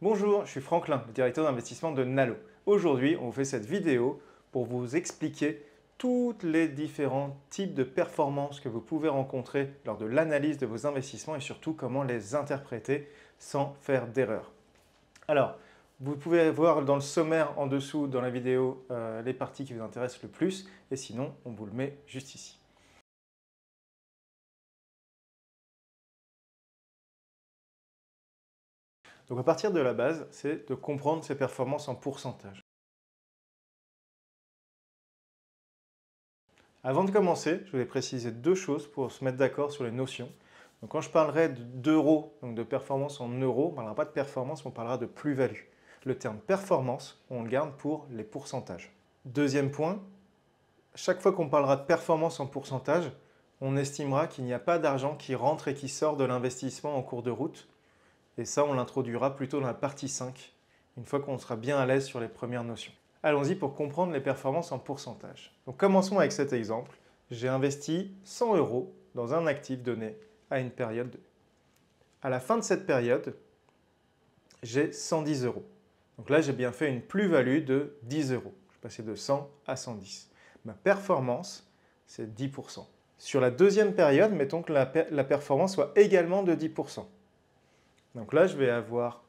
Bonjour, je suis Franklin, le directeur d'investissement de Nalo. Aujourd'hui, on vous fait cette vidéo pour vous expliquer tous les différents types de performances que vous pouvez rencontrer lors de l'analyse de vos investissements et surtout comment les interpréter sans faire d'erreur. Alors, vous pouvez voir dans le sommaire en dessous dans la vidéo euh, les parties qui vous intéressent le plus et sinon, on vous le met juste ici. Donc à partir de la base, c'est de comprendre ses performances en pourcentage. Avant de commencer, je voulais préciser deux choses pour se mettre d'accord sur les notions. Donc quand je parlerai d'euros, donc de performance en euros, on ne parlera pas de performance, on parlera de plus-value. Le terme performance, on le garde pour les pourcentages. Deuxième point, chaque fois qu'on parlera de performance en pourcentage, on estimera qu'il n'y a pas d'argent qui rentre et qui sort de l'investissement en cours de route, et ça, on l'introduira plutôt dans la partie 5, une fois qu'on sera bien à l'aise sur les premières notions. Allons-y pour comprendre les performances en pourcentage. Donc commençons avec cet exemple. J'ai investi 100 euros dans un actif donné à une période 2. À la fin de cette période, j'ai 110 euros. Donc là, j'ai bien fait une plus-value de 10 euros. Je suis passé de 100 à 110. Ma performance, c'est 10%. Sur la deuxième période, mettons que la performance soit également de 10%. Donc là, je vais avoir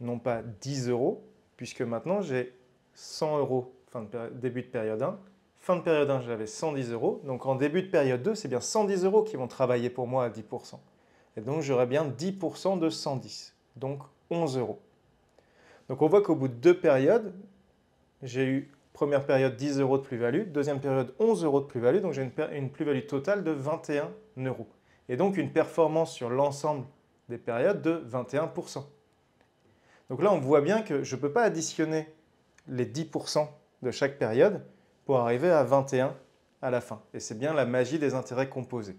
non pas 10 euros, puisque maintenant j'ai 100 euros début de période 1. Fin de période 1, j'avais 110 euros. Donc en début de période 2, c'est bien 110 euros qui vont travailler pour moi à 10%. Et donc j'aurai bien 10% de 110, donc 11 euros. Donc on voit qu'au bout de deux périodes, j'ai eu première période 10 euros de plus-value, deuxième période 11 euros de plus-value, donc j'ai une, une plus-value totale de 21 euros. Et donc une performance sur l'ensemble des périodes de 21%. Donc là, on voit bien que je ne peux pas additionner les 10% de chaque période pour arriver à 21 à la fin. Et c'est bien la magie des intérêts composés.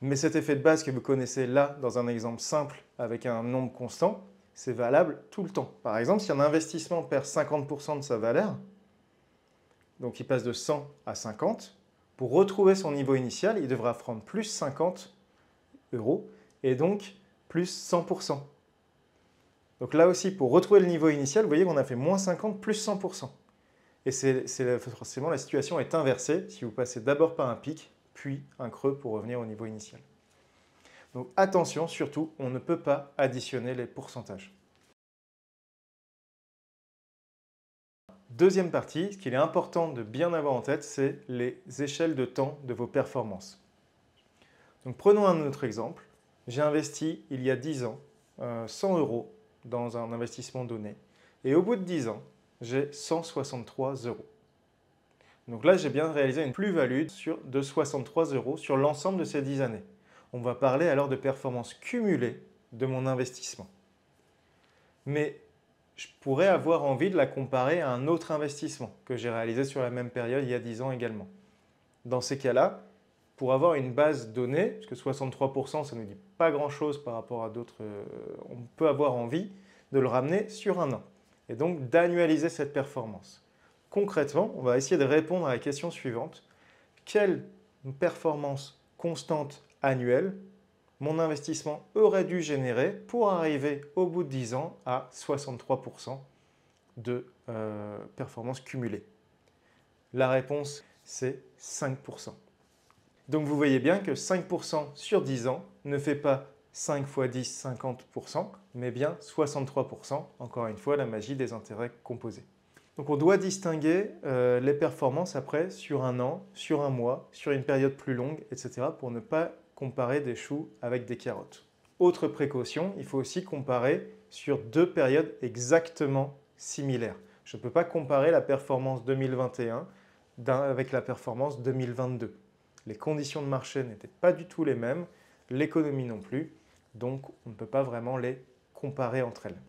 Mais cet effet de base que vous connaissez là, dans un exemple simple avec un nombre constant, c'est valable tout le temps. Par exemple, si un investissement perd 50% de sa valeur, donc il passe de 100 à 50, pour retrouver son niveau initial, il devra prendre plus 50 euros et donc plus 100%. Donc là aussi, pour retrouver le niveau initial, vous voyez qu'on a fait moins 50 plus 100%. Et c'est forcément la situation est inversée si vous passez d'abord par un pic, puis un creux pour revenir au niveau initial. Donc attention, surtout, on ne peut pas additionner les pourcentages. Deuxième partie, ce qu'il est important de bien avoir en tête, c'est les échelles de temps de vos performances. Donc prenons un autre exemple j'ai investi il y a 10 ans 100 euh, euros dans un investissement donné. Et au bout de 10 ans, j'ai 163 euros. Donc là, j'ai bien réalisé une plus-value de 63 euros sur l'ensemble de ces 10 années. On va parler alors de performance cumulée de mon investissement. Mais je pourrais avoir envie de la comparer à un autre investissement que j'ai réalisé sur la même période il y a 10 ans également. Dans ces cas-là, pour avoir une base donnée, puisque 63%, ça nous dit pas grand-chose par rapport à d'autres, euh, on peut avoir envie de le ramener sur un an. Et donc d'annualiser cette performance. Concrètement, on va essayer de répondre à la question suivante. Quelle performance constante annuelle mon investissement aurait dû générer pour arriver au bout de 10 ans à 63% de euh, performance cumulée La réponse, c'est 5%. Donc vous voyez bien que 5% sur 10 ans ne fait pas 5 x 10, 50%, mais bien 63%. Encore une fois, la magie des intérêts composés. Donc on doit distinguer euh, les performances après sur un an, sur un mois, sur une période plus longue, etc. pour ne pas comparer des choux avec des carottes. Autre précaution, il faut aussi comparer sur deux périodes exactement similaires. Je ne peux pas comparer la performance 2021 avec la performance 2022 les conditions de marché n'étaient pas du tout les mêmes, l'économie non plus, donc on ne peut pas vraiment les comparer entre elles.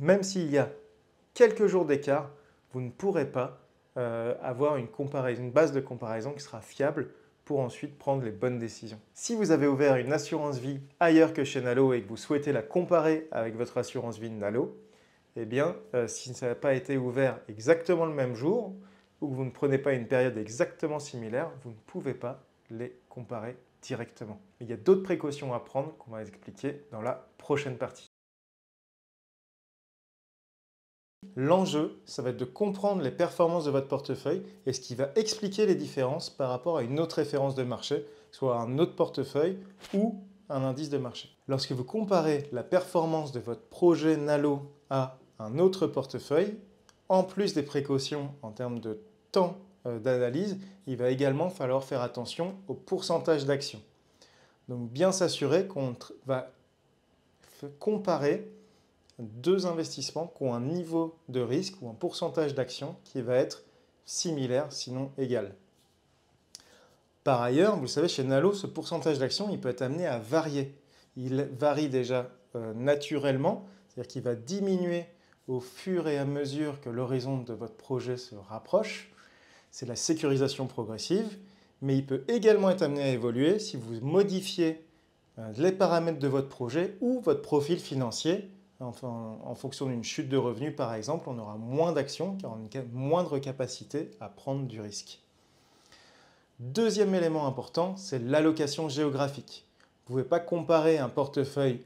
Même s'il y a quelques jours d'écart, vous ne pourrez pas euh, avoir une, une base de comparaison qui sera fiable pour ensuite prendre les bonnes décisions. Si vous avez ouvert une assurance vie ailleurs que chez Nalo et que vous souhaitez la comparer avec votre assurance vie de Nalo, eh bien, euh, si ça n'a pas été ouvert exactement le même jour, ou que vous ne prenez pas une période exactement similaire, vous ne pouvez pas les comparer directement. Il y a d'autres précautions à prendre qu'on va expliquer dans la prochaine partie. L'enjeu, ça va être de comprendre les performances de votre portefeuille et ce qui va expliquer les différences par rapport à une autre référence de marché, soit un autre portefeuille ou un indice de marché. Lorsque vous comparez la performance de votre projet Nalo à un autre portefeuille, en plus des précautions en termes de temps euh, d'analyse, il va également falloir faire attention au pourcentage d'action. Donc bien s'assurer qu'on va comparer deux investissements qui ont un niveau de risque ou un pourcentage d'action qui va être similaire, sinon égal. Par ailleurs, vous le savez, chez Nalo, ce pourcentage d'action, il peut être amené à varier. Il varie déjà euh, naturellement, c'est-à-dire qu'il va diminuer au fur et à mesure que l'horizon de votre projet se rapproche. C'est la sécurisation progressive, mais il peut également être amené à évoluer si vous modifiez euh, les paramètres de votre projet ou votre profil financier. en fonction d'une chute de revenus, par exemple, on aura moins d'actions car on une moindre capacité à prendre du risque. Deuxième élément important, c'est l'allocation géographique. Vous ne pouvez pas comparer un portefeuille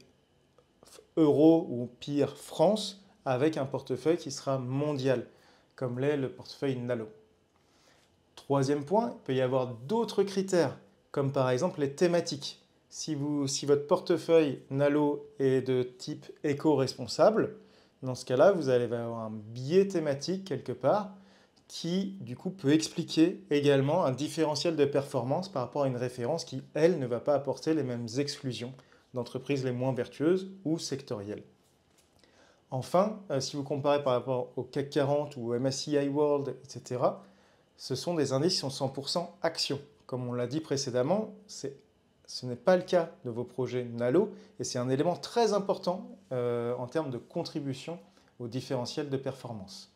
euro ou pire France avec un portefeuille qui sera mondial, comme l'est le portefeuille Nalo. Troisième point, il peut y avoir d'autres critères, comme par exemple les thématiques. Si, si votre portefeuille Nalo est de type éco-responsable, dans ce cas-là, vous allez avoir un biais thématique quelque part qui, du coup, peut expliquer également un différentiel de performance par rapport à une référence qui, elle, ne va pas apporter les mêmes exclusions d'entreprises les moins vertueuses ou sectorielles. Enfin, euh, si vous comparez par rapport au CAC 40 ou au MSCI World, etc., ce sont des indices qui sont 100% actions. Comme on l'a dit précédemment, ce n'est pas le cas de vos projets Nalo et c'est un élément très important euh, en termes de contribution au différentiel de performance.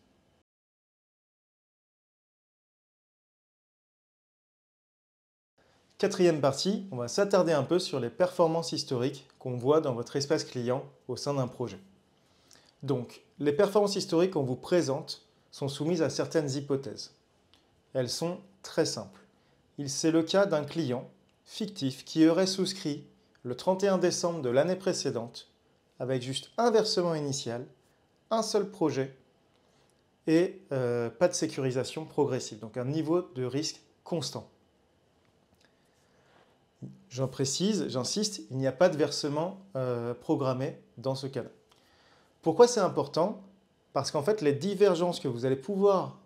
Quatrième partie, on va s'attarder un peu sur les performances historiques qu'on voit dans votre espace client au sein d'un projet. Donc, les performances historiques qu'on vous présente sont soumises à certaines hypothèses. Elles sont très simples. C'est le cas d'un client fictif qui aurait souscrit le 31 décembre de l'année précédente avec juste un versement initial, un seul projet et euh, pas de sécurisation progressive, donc un niveau de risque constant. J'en précise, j'insiste, il n'y a pas de versement euh, programmé dans ce cas-là. Pourquoi c'est important Parce qu'en fait, les divergences que vous allez pouvoir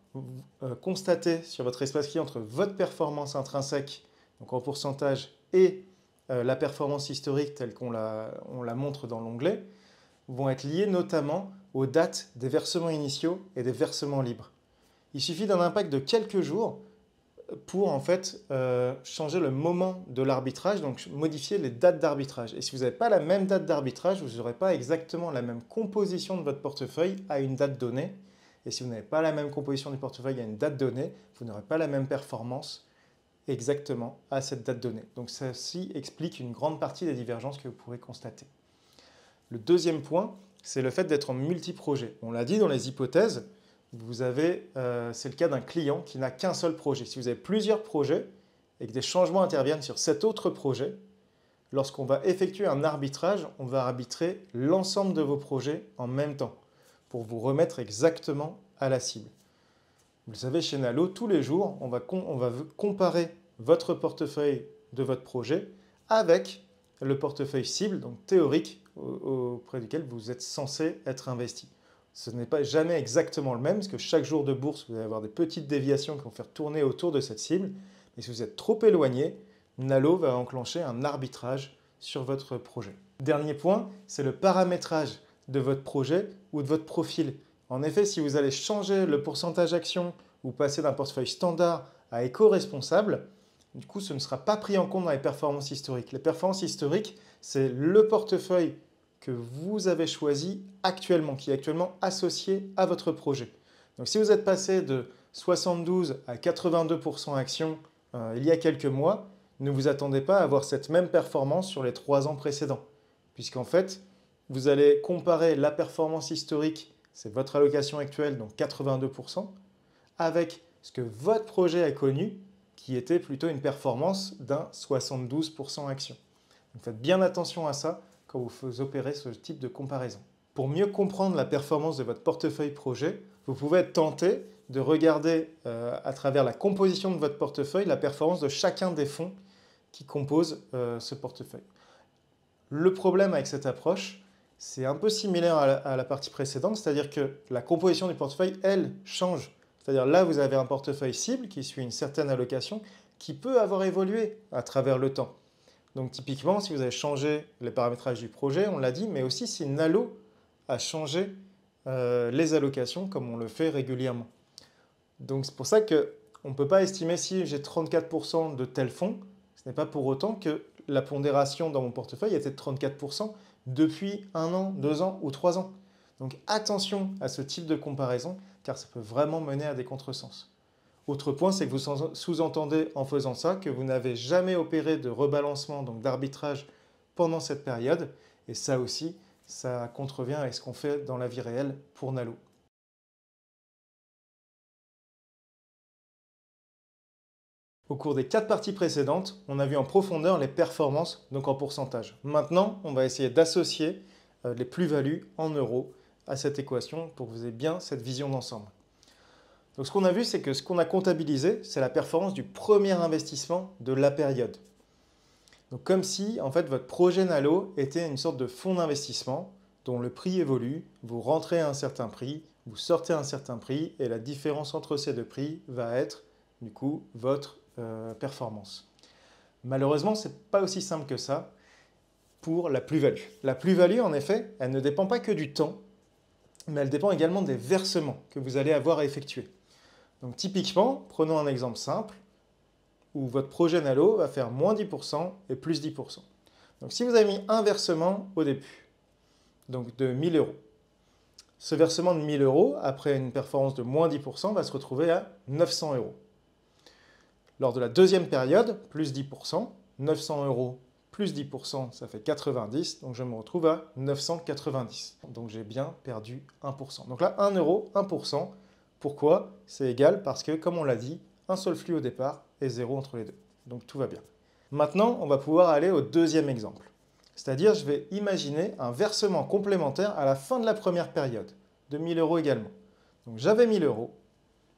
euh, constater sur votre espace client entre votre performance intrinsèque, donc en pourcentage, et euh, la performance historique telle qu'on la, la montre dans l'onglet, vont être liées notamment aux dates des versements initiaux et des versements libres. Il suffit d'un impact de quelques jours pour en fait euh, changer le moment de l'arbitrage, donc modifier les dates d'arbitrage. Et si vous n'avez pas la même date d'arbitrage, vous n'aurez pas exactement la même composition de votre portefeuille à une date donnée. Et si vous n'avez pas la même composition du portefeuille à une date donnée, vous n'aurez pas la même performance exactement à cette date donnée. Donc aussi explique une grande partie des divergences que vous pourrez constater. Le deuxième point, c'est le fait d'être en multi On l'a dit dans les hypothèses, vous avez, euh, c'est le cas d'un client qui n'a qu'un seul projet. Si vous avez plusieurs projets et que des changements interviennent sur cet autre projet, lorsqu'on va effectuer un arbitrage, on va arbitrer l'ensemble de vos projets en même temps pour vous remettre exactement à la cible. Vous le savez, chez Nalo, tous les jours, on va, on va comparer votre portefeuille de votre projet avec le portefeuille cible, donc théorique, auprès duquel vous êtes censé être investi ce n'est pas jamais exactement le même, parce que chaque jour de bourse, vous allez avoir des petites déviations qui vont faire tourner autour de cette cible. Et si vous êtes trop éloigné, Nalo va enclencher un arbitrage sur votre projet. Dernier point, c'est le paramétrage de votre projet ou de votre profil. En effet, si vous allez changer le pourcentage action ou passer d'un portefeuille standard à éco-responsable, du coup, ce ne sera pas pris en compte dans les performances historiques. Les performances historiques, c'est le portefeuille que vous avez choisi actuellement, qui est actuellement associé à votre projet. Donc si vous êtes passé de 72 à 82% action euh, il y a quelques mois, ne vous attendez pas à avoir cette même performance sur les trois ans précédents, puisqu'en fait, vous allez comparer la performance historique, c'est votre allocation actuelle, donc 82%, avec ce que votre projet a connu, qui était plutôt une performance d'un 72% action. Donc faites bien attention à ça, quand vous opérez ce type de comparaison. Pour mieux comprendre la performance de votre portefeuille projet, vous pouvez être tenté de regarder euh, à travers la composition de votre portefeuille la performance de chacun des fonds qui composent euh, ce portefeuille. Le problème avec cette approche, c'est un peu similaire à la partie précédente, c'est-à-dire que la composition du portefeuille, elle, change. C'est-à-dire là, vous avez un portefeuille cible qui suit une certaine allocation qui peut avoir évolué à travers le temps. Donc typiquement, si vous avez changé les paramétrages du projet, on l'a dit, mais aussi si Nalo a changé euh, les allocations comme on le fait régulièrement. Donc c'est pour ça qu'on ne peut pas estimer si j'ai 34% de tel fonds, ce n'est pas pour autant que la pondération dans mon portefeuille était de 34% depuis un an, deux ans ou trois ans. Donc attention à ce type de comparaison, car ça peut vraiment mener à des contresens. Autre point, c'est que vous sous-entendez en faisant ça que vous n'avez jamais opéré de rebalancement, donc d'arbitrage, pendant cette période. Et ça aussi, ça contrevient à ce qu'on fait dans la vie réelle pour Nalo. Au cours des quatre parties précédentes, on a vu en profondeur les performances, donc en pourcentage. Maintenant, on va essayer d'associer euh, les plus-values en euros à cette équation pour que vous ayez bien cette vision d'ensemble. Donc ce qu'on a vu, c'est que ce qu'on a comptabilisé, c'est la performance du premier investissement de la période. Donc comme si en fait votre projet Nalo était une sorte de fonds d'investissement dont le prix évolue, vous rentrez à un certain prix, vous sortez à un certain prix et la différence entre ces deux prix va être du coup votre euh, performance. Malheureusement, ce n'est pas aussi simple que ça pour la plus-value. La plus-value, en effet, elle ne dépend pas que du temps, mais elle dépend également des versements que vous allez avoir à effectuer. Donc typiquement, prenons un exemple simple où votre projet Nalo va faire moins 10% et plus 10%. Donc si vous avez mis un versement au début, donc de 1000 euros, ce versement de 1000 euros, après une performance de moins 10%, va se retrouver à 900 euros. Lors de la deuxième période, plus 10%, 900 euros plus 10%, ça fait 90, donc je me retrouve à 990. Donc j'ai bien perdu 1%. Donc là, 1 euro, 1%, pourquoi C'est égal parce que, comme on l'a dit, un seul flux au départ est zéro entre les deux. Donc tout va bien. Maintenant, on va pouvoir aller au deuxième exemple. C'est-à-dire, je vais imaginer un versement complémentaire à la fin de la première période, de 1000 euros également. Donc j'avais 1000 euros,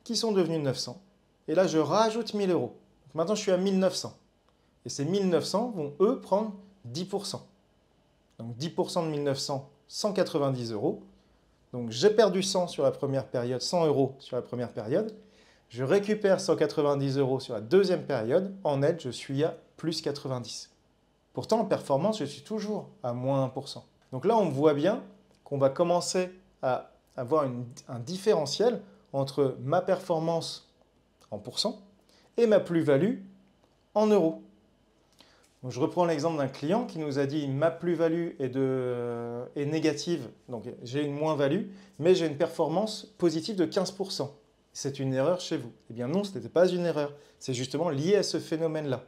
qui sont devenus 900, et là je rajoute 1000 euros. maintenant je suis à 1900. Et ces 1900 vont, eux, prendre 10%. Donc 10% de 1900, 190 euros. Donc j'ai perdu 100 sur la première période, 100 euros sur la première période. Je récupère 190 euros sur la deuxième période. En net, je suis à plus 90. Pourtant, en performance, je suis toujours à moins 1%. Donc là, on voit bien qu'on va commencer à avoir un différentiel entre ma performance en et ma plus-value en euros je reprends l'exemple d'un client qui nous a dit ma plus-value est, est, négative, donc j'ai une moins-value, mais j'ai une performance positive de 15%. C'est une erreur chez vous. Eh bien non, ce n'était pas une erreur. C'est justement lié à ce phénomène-là.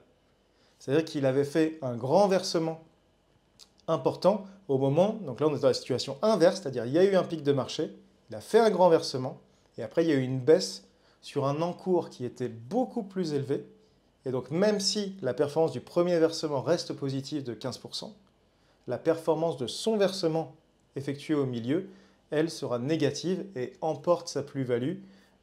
C'est-à-dire qu'il avait fait un grand versement important au moment, donc là on est dans la situation inverse, c'est-à-dire il y a eu un pic de marché, il a fait un grand versement, et après il y a eu une baisse sur un encours qui était beaucoup plus élevé, et donc même si la performance du premier versement reste positive de 15%, la performance de son versement effectué au milieu, elle sera négative et emporte sa plus-value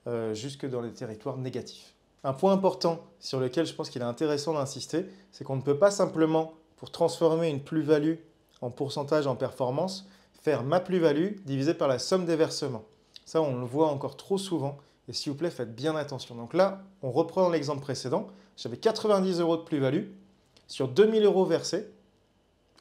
euh, jusque dans les territoires négatifs. Un point important sur lequel je pense qu'il est intéressant d'insister, c'est qu'on ne peut pas simplement, pour transformer une plus-value en pourcentage en performance, faire ma plus-value divisée par la somme des versements. Ça, on le voit encore trop souvent. Et s'il vous plaît, faites bien attention. Donc là, on reprend l'exemple précédent. J'avais 90 euros de plus-value sur 2000 euros versés.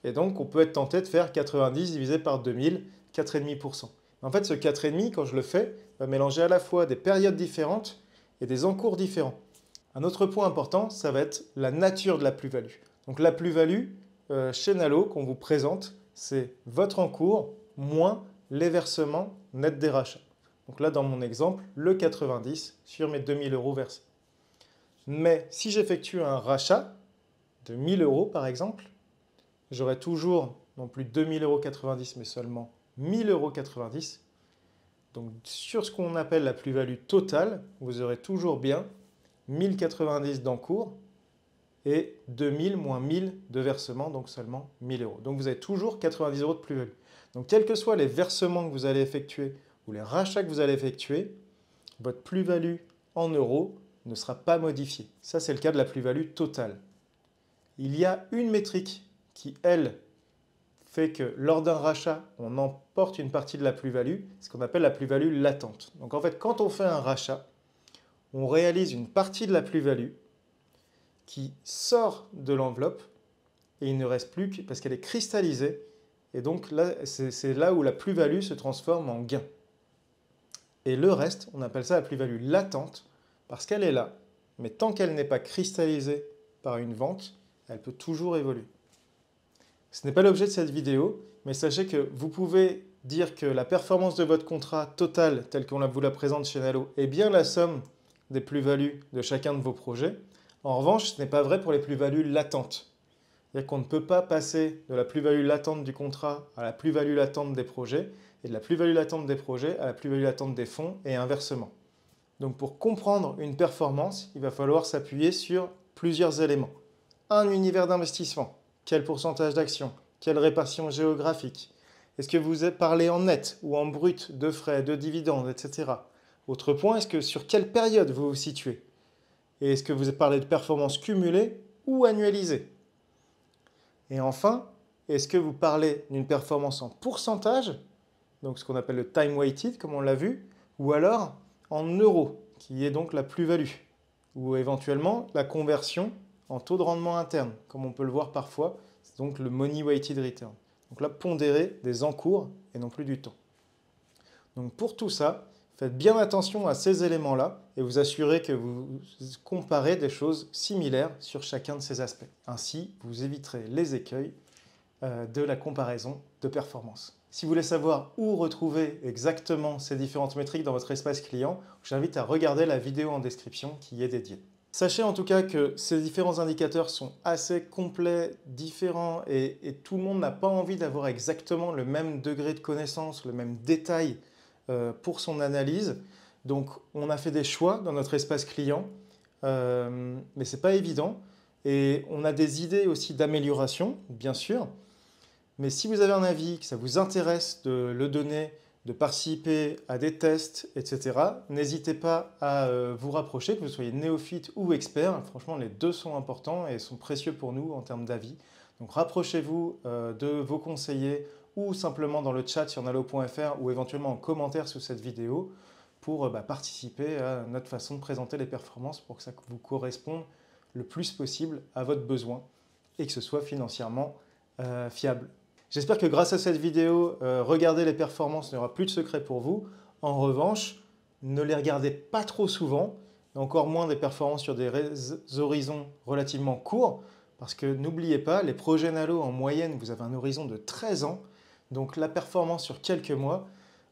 Et donc, on peut être tenté de faire 90 divisé par 2000, 4,5%. En fait, ce 4,5, quand je le fais, va mélanger à la fois des périodes différentes et des encours différents. Un autre point important, ça va être la nature de la plus-value. Donc la plus-value euh, chez Nalo qu'on vous présente, c'est votre encours moins les versements nets des rachats. Donc là, dans mon exemple, le 90 sur mes 2000 euros versés. Mais si j'effectue un rachat de 1000 euros, par exemple, j'aurai toujours non plus 2000 euros 90, mais seulement 1000 euros 90. Donc sur ce qu'on appelle la plus-value totale, vous aurez toujours bien 1090 d'encours et 2000 moins 1000 de versement, donc seulement 1000 euros. Donc vous avez toujours 90 euros de plus-value. Donc quels que soient les versements que vous allez effectuer ou les rachats que vous allez effectuer, votre plus-value en euros ne sera pas modifiée. Ça, c'est le cas de la plus-value totale. Il y a une métrique qui, elle, fait que lors d'un rachat, on emporte une partie de la plus-value, ce qu'on appelle la plus-value latente. Donc en fait, quand on fait un rachat, on réalise une partie de la plus-value qui sort de l'enveloppe et il ne reste plus que parce qu'elle est cristallisée. Et donc là, c'est là où la plus-value se transforme en gain. Et le reste, on appelle ça la plus-value latente, parce qu'elle est là, mais tant qu'elle n'est pas cristallisée par une vente, elle peut toujours évoluer. Ce n'est pas l'objet de cette vidéo, mais sachez que vous pouvez dire que la performance de votre contrat total tel qu'on vous la présente chez Nalo, est bien la somme des plus-values de chacun de vos projets. En revanche, ce n'est pas vrai pour les plus-values latentes. C'est-à-dire qu'on ne peut pas passer de la plus-value latente du contrat à la plus-value latente des projets et de la plus-value latente des projets à la plus-value latente des fonds et inversement. Donc pour comprendre une performance, il va falloir s'appuyer sur plusieurs éléments. Un univers d'investissement, quel pourcentage d'actions, quelle répartition géographique, est-ce que vous parlez en net ou en brut de frais, de dividendes, etc. Autre point, est-ce que sur quelle période vous vous situez Et est-ce que vous parlez de performance cumulée ou annualisée et enfin, est-ce que vous parlez d'une performance en pourcentage, donc ce qu'on appelle le time weighted, comme on l'a vu, ou alors en euros, qui est donc la plus-value, ou éventuellement la conversion en taux de rendement interne, comme on peut le voir parfois, c'est donc le money weighted return. Donc là, pondérez des encours et non plus du temps. Donc pour tout ça, faites bien attention à ces éléments-là et vous assurez que vous comparez des choses similaires sur chacun de ces aspects. Ainsi, vous éviterez les écueils euh, de la comparaison de performance. Si vous voulez savoir où retrouver exactement ces différentes métriques dans votre espace client, j'invite à regarder la vidéo en description qui y est dédiée. Sachez en tout cas que ces différents indicateurs sont assez complets, différents et, tout le monde n'a pas envie d'avoir exactement le même degré de connaissance, le même détail euh, pour son analyse. Donc on a fait des choix dans notre espace client, euh, mais ce n'est pas évident. Et on a des idées aussi d'amélioration, bien sûr. Mais si vous avez un avis, que ça vous intéresse de le donner, de participer à des tests, etc., n'hésitez pas à euh, vous rapprocher, que vous soyez néophyte ou expert. Franchement, les deux sont importants et sont précieux pour nous en termes d'avis. Donc rapprochez-vous euh, de vos conseillers ou simplement dans le chat sur nalo.fr ou éventuellement en commentaire sous cette vidéo pour euh, bah, participer à notre façon de présenter les performances pour que ça vous corresponde le plus possible à votre besoin et que ce soit financièrement euh, fiable. J'espère que grâce à cette vidéo, euh, regarder les performances n'aura plus de secret pour vous. En revanche, ne les regardez pas trop souvent, encore moins des performances sur des horizons relativement courts, parce que n'oubliez pas, les projets Nalo en moyenne, vous avez un horizon de 13 ans, donc la performance sur quelques mois,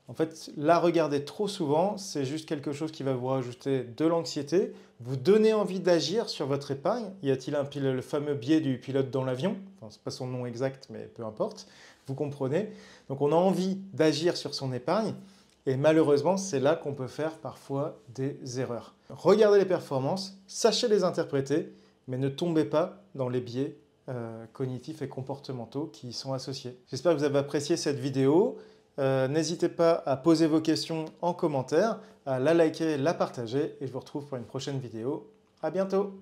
en fait, la regarder trop souvent, c'est juste quelque chose qui va vous rajouter de l'anxiété, vous donner envie d'agir sur votre épargne. Y a-t-il un le fameux biais du pilote dans l'avion Ce n'est pas son nom exact, mais peu importe. Vous comprenez. Donc, on a envie d'agir sur son épargne. Et malheureusement, c'est là qu'on peut faire parfois des erreurs. Regardez les performances, sachez les interpréter, mais ne tombez pas dans les biais euh, cognitifs et comportementaux qui y sont associés. J'espère que vous avez apprécié cette vidéo. Euh, n'hésitez pas à poser vos questions en commentaire, à la liker, la partager et je vous retrouve pour une prochaine vidéo. À bientôt